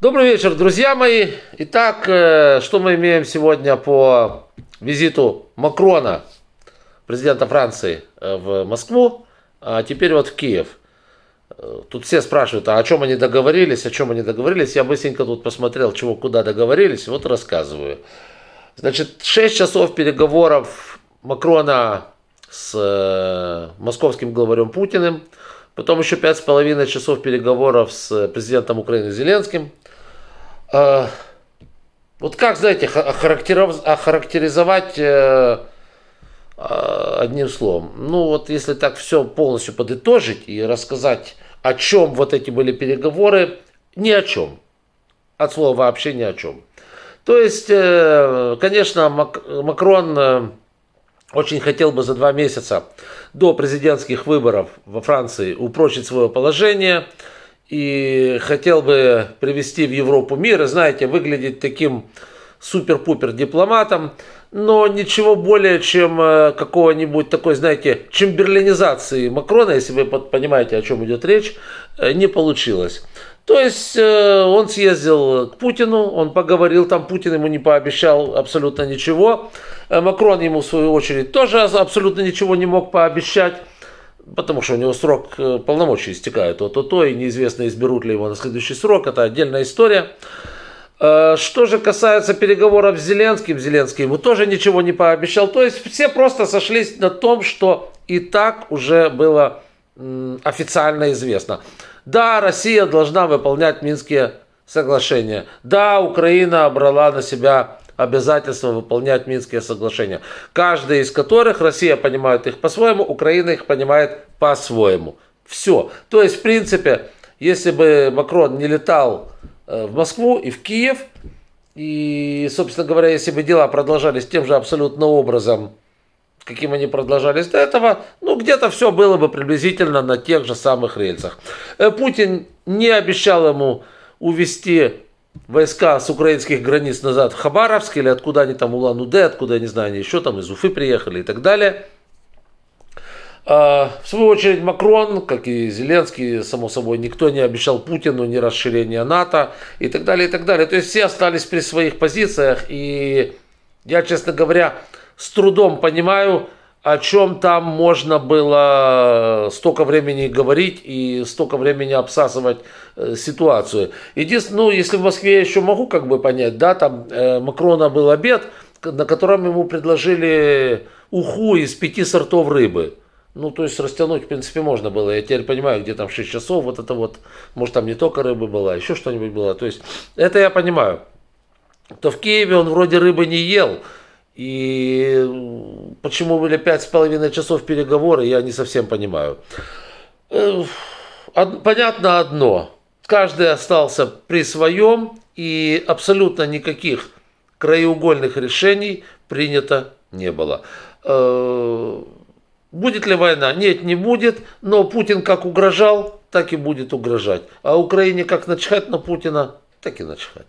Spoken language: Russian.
Добрый вечер, друзья мои. Итак, э, что мы имеем сегодня по визиту Макрона, президента Франции, э, в Москву, а теперь вот в Киев. Э, тут все спрашивают, а о чем они договорились, о чем они договорились. Я быстренько тут посмотрел, чего куда договорились, вот рассказываю. Значит, 6 часов переговоров Макрона с московским главарем Путиным, потом еще 5,5 часов переговоров с президентом Украины Зеленским – э, вот как, знаете, охарактеризовать э, э, одним словом? Ну вот если так все полностью подытожить и рассказать, о чем вот эти были переговоры, ни о чем. От слова вообще ни о чем. То есть, э, конечно, Мак Макрон... Э, очень хотел бы за два месяца до президентских выборов во Франции упрочить свое положение, и хотел бы привести в Европу мир, и, знаете, выглядеть таким супер-пупер дипломатом, но ничего более, чем э, какого-нибудь такой, знаете, чемберлинизации Макрона, если вы понимаете, о чем идет речь, э, не получилось. То есть э, он съездил к Путину, он поговорил там, Путин ему не пообещал абсолютно ничего. Макрон ему, в свою очередь, тоже абсолютно ничего не мог пообещать потому что у него срок э, полномочий истекает то-то-то, и неизвестно, изберут ли его на следующий срок, это отдельная история. Э, что же касается переговоров с Зеленским, Зеленский ему тоже ничего не пообещал. То есть все просто сошлись на том, что и так уже было официально известно. Да, Россия должна выполнять Минские соглашения. Да, Украина брала на себя обязательством выполнять Минские соглашения, каждый из которых, Россия понимает их по-своему, Украина их понимает по-своему. Все. То есть, в принципе, если бы Макрон не летал э, в Москву и в Киев, и, собственно говоря, если бы дела продолжались тем же абсолютно образом, каким они продолжались до этого, ну, где-то все было бы приблизительно на тех же самых рельсах. Э, Путин не обещал ему увести войска с украинских границ назад в Хабаровск или откуда они там, Улан-Удэ, откуда, я не знаю, они еще там из Уфы приехали и так далее. А, в свою очередь Макрон, как и Зеленский, само собой, никто не обещал Путину ни расширения НАТО и так далее, и так далее. То есть все остались при своих позициях, и я, честно говоря, с трудом понимаю, о чем там можно было э, столько времени говорить и столько времени обсасывать э, ситуацию. Единственное, ну, если в Москве я еще могу как бы понять, да, там э, Макрона был обед, на котором ему предложили уху из пяти сортов рыбы. Ну, то есть растянуть, в принципе, можно было. Я теперь понимаю, где там 6 часов, вот это вот, может, там не только рыба была, а еще что-нибудь было. То есть это я понимаю. То в Киеве он вроде рыбы не ел, и почему были пять с половиной часов переговоры, я не совсем понимаю. Э, понятно одно. Каждый остался при своем, и абсолютно никаких краеугольных решений принято не было. Э, будет ли война? Нет, не будет, но Путин как угрожал, так и будет угрожать. А Украине как начхать на Путина, так и начхать.